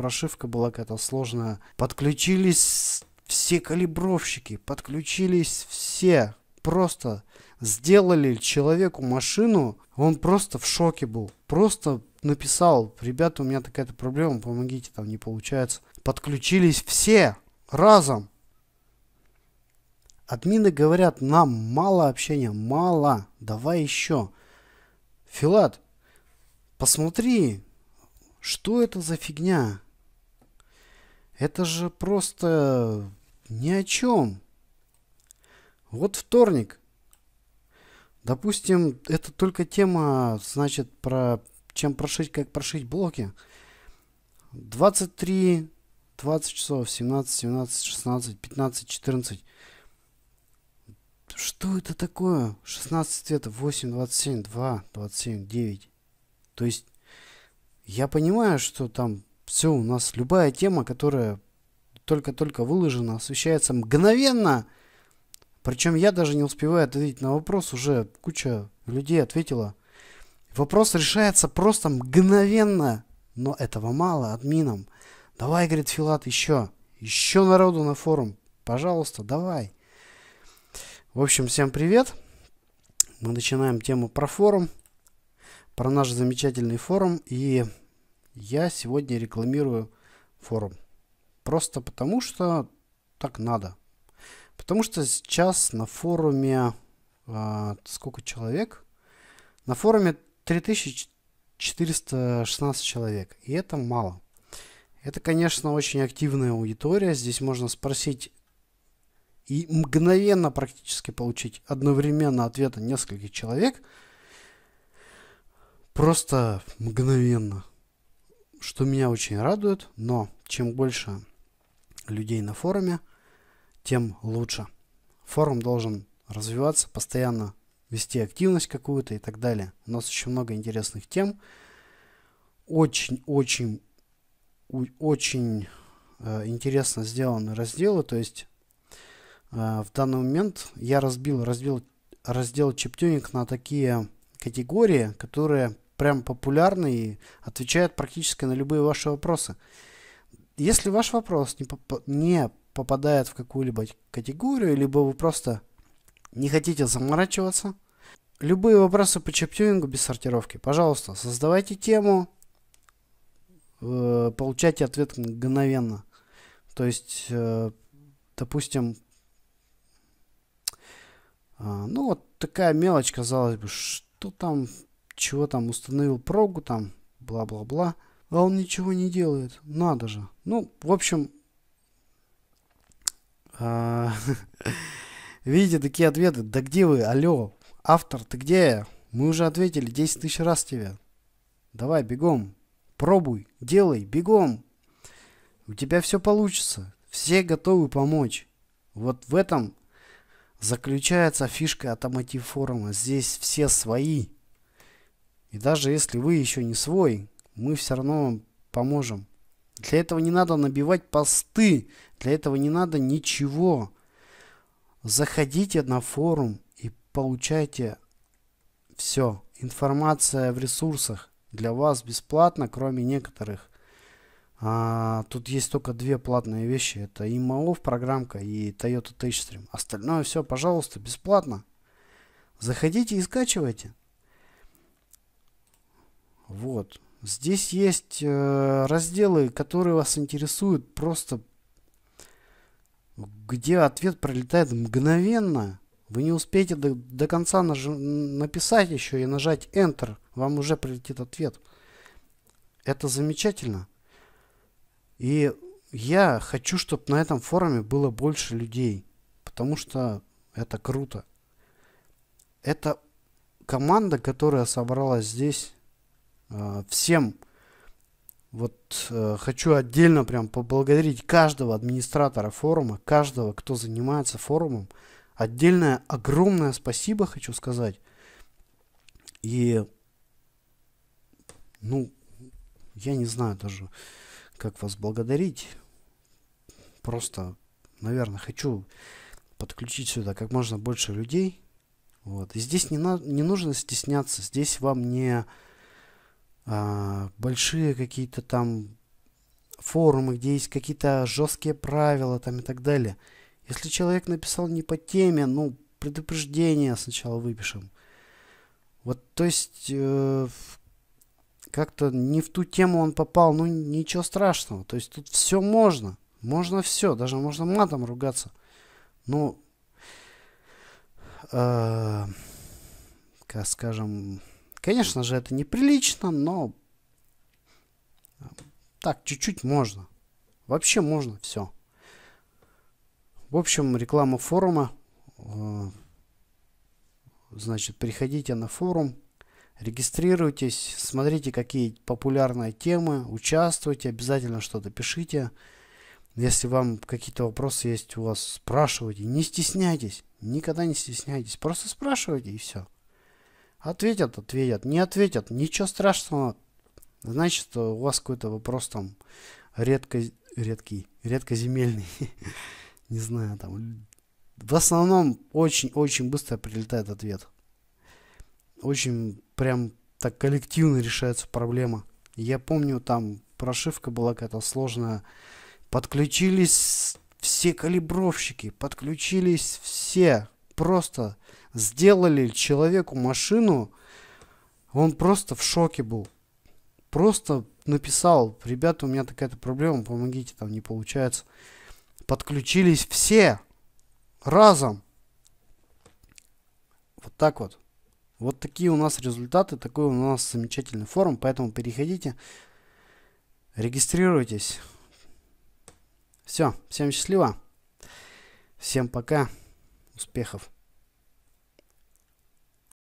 прошивка была какая-то сложная. Подключились все калибровщики, подключились все. Просто сделали человеку машину, он просто в шоке был. Просто написал, ребята, у меня такая-то проблема, помогите, там не получается. Подключились все разом. Админы говорят, нам мало общения, мало, давай еще. Филат, посмотри, что это за фигня? Это же просто ни о чем. Вот вторник. Допустим, это только тема, значит, про чем прошить, как прошить блоки. 23, 20 часов, 17, 17, 16, 15, 14. Что это такое? 16 цветов, 8, 27, 2, 27, 9. То есть, я понимаю, что там все, у нас любая тема, которая только-только выложена, освещается мгновенно. Причем я даже не успеваю ответить на вопрос, уже куча людей ответила. Вопрос решается просто мгновенно, но этого мало админам. Давай, говорит Филат, еще, еще народу на форум, пожалуйста, давай. В общем, всем привет. Мы начинаем тему про форум, про наш замечательный форум и я сегодня рекламирую форум. Просто потому что так надо. Потому что сейчас на форуме э, сколько человек? На форуме 3416 человек. И это мало. Это, конечно, очень активная аудитория. Здесь можно спросить и мгновенно практически получить одновременно ответа нескольких человек. Просто мгновенно что меня очень радует, но чем больше людей на форуме, тем лучше. Форум должен развиваться, постоянно вести активность какую-то и так далее. У нас очень много интересных тем. Очень-очень очень э, интересно сделаны разделы. То есть э, в данный момент я разбил, разбил раздел чиптюнинг на такие категории, которые прям популярный и отвечает практически на любые ваши вопросы. Если ваш вопрос не, поп- не попадает в какую-либо категорию, либо вы просто не хотите заморачиваться, любые вопросы по чептюнингу без сортировки, пожалуйста, создавайте тему, э, получайте ответ мгновенно. То есть, э, допустим, а, ну вот такая мелочь, казалось бы, что там чего там, установил прогу там, бла-бла-бла. А он ничего не делает. Надо же. Ну, в общем, а, видите такие ответы. Да где вы? Алло, автор, ты где? Мы уже ответили 10 тысяч раз тебе. Давай, бегом. Пробуй, делай, бегом. У тебя все получится. Все готовы помочь. Вот в этом заключается фишка Automotive форума. Здесь все свои. И даже если вы еще не свой, мы все равно вам поможем. Для этого не надо набивать посты, для этого не надо ничего. Заходите на форум и получайте все. Информация в ресурсах для вас бесплатно, кроме некоторых. А, тут есть только две платные вещи. Это ИМАОВ программка и Toyota TouchStream. Остальное все, пожалуйста, бесплатно. Заходите и скачивайте. Вот. Здесь есть э, разделы, которые вас интересуют просто, где ответ пролетает мгновенно. Вы не успеете до, до конца наж... написать еще и нажать Enter, вам уже прилетит ответ. Это замечательно. И я хочу, чтобы на этом форуме было больше людей, потому что это круто. Это команда, которая собралась здесь а, всем вот э, хочу отдельно прям поблагодарить каждого администратора форума, каждого, кто занимается форумом. Отдельное огромное спасибо хочу сказать. И, ну, я не знаю даже, как вас благодарить. Просто, наверное, хочу подключить сюда как можно больше людей. Вот. И здесь не, на, не нужно стесняться. Здесь вам не... А, большие какие-то там форумы, где есть какие-то жесткие правила там и так далее. Если человек написал не по теме, ну, предупреждение сначала выпишем. Вот, то есть, э, как-то не в ту тему он попал, ну, ничего страшного. То есть, тут все можно. Можно все, даже можно матом ругаться. Ну, э, как скажем, Конечно же, это неприлично, но а, так, чуть-чуть можно. Вообще можно все. В общем, реклама форума. Э, значит, приходите на форум, регистрируйтесь, смотрите, какие популярные темы, участвуйте, обязательно что-то пишите. Если вам какие-то вопросы есть у вас, спрашивайте. Не стесняйтесь, никогда не стесняйтесь. Просто спрашивайте и все. Ответят, ответят. Не ответят, ничего страшного. Значит, у вас какой-то вопрос там редко, редкий, редкоземельный. Не знаю, там. В основном очень-очень быстро прилетает ответ. Очень прям так коллективно решается проблема. Я помню, там прошивка была какая-то сложная. Подключились все калибровщики, подключились все. Просто сделали человеку машину, он просто в шоке был. Просто написал, ребята, у меня такая-то проблема, помогите, там не получается. Подключились все разом. Вот так вот. Вот такие у нас результаты, такой у нас замечательный форум, поэтому переходите, регистрируйтесь. Все, всем счастливо, всем пока, успехов.